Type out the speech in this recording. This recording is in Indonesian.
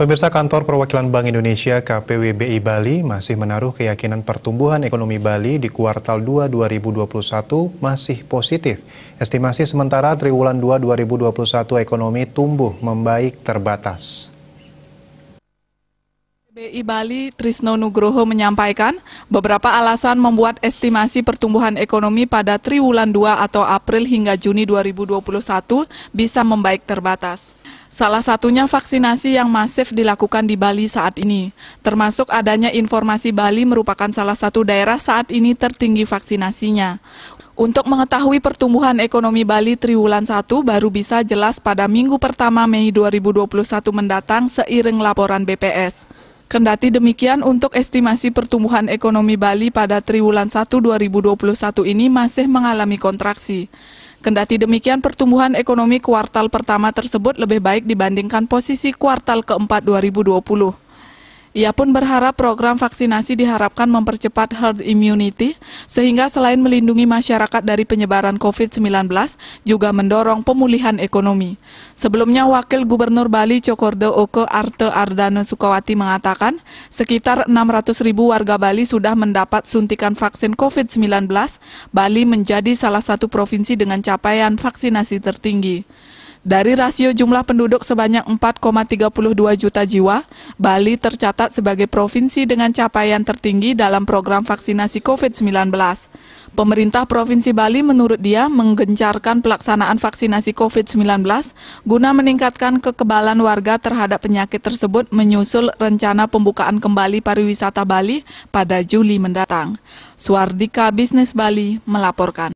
Pemirsa kantor perwakilan Bank Indonesia KPWBI Bali masih menaruh keyakinan pertumbuhan ekonomi Bali di kuartal 2 2021 masih positif. Estimasi sementara triwulan 2 2021 ekonomi tumbuh membaik terbatas. BI Bali Trisno Nugroho menyampaikan beberapa alasan membuat estimasi pertumbuhan ekonomi pada triwulan 2 atau April hingga Juni 2021 bisa membaik terbatas. Salah satunya vaksinasi yang masif dilakukan di Bali saat ini, termasuk adanya informasi Bali merupakan salah satu daerah saat ini tertinggi vaksinasinya. Untuk mengetahui pertumbuhan ekonomi Bali triwulan 1 baru bisa jelas pada minggu pertama Mei 2021 mendatang seiring laporan BPS. Kendati demikian, untuk estimasi pertumbuhan ekonomi Bali pada triwulan 1 2021 ini masih mengalami kontraksi. Kendati demikian, pertumbuhan ekonomi kuartal pertama tersebut lebih baik dibandingkan posisi kuartal keempat 2020. Ia pun berharap program vaksinasi diharapkan mempercepat herd immunity, sehingga selain melindungi masyarakat dari penyebaran COVID-19, juga mendorong pemulihan ekonomi. Sebelumnya, Wakil Gubernur Bali Cokorde Oke Arte Ardano Sukawati mengatakan, sekitar 600 ribu warga Bali sudah mendapat suntikan vaksin COVID-19, Bali menjadi salah satu provinsi dengan capaian vaksinasi tertinggi. Dari rasio jumlah penduduk sebanyak 4,32 juta jiwa, Bali tercatat sebagai provinsi dengan capaian tertinggi dalam program vaksinasi COVID-19. Pemerintah Provinsi Bali menurut dia menggencarkan pelaksanaan vaksinasi COVID-19 guna meningkatkan kekebalan warga terhadap penyakit tersebut menyusul rencana pembukaan kembali pariwisata Bali pada Juli mendatang. Suwardika, Bisnis Bali melaporkan.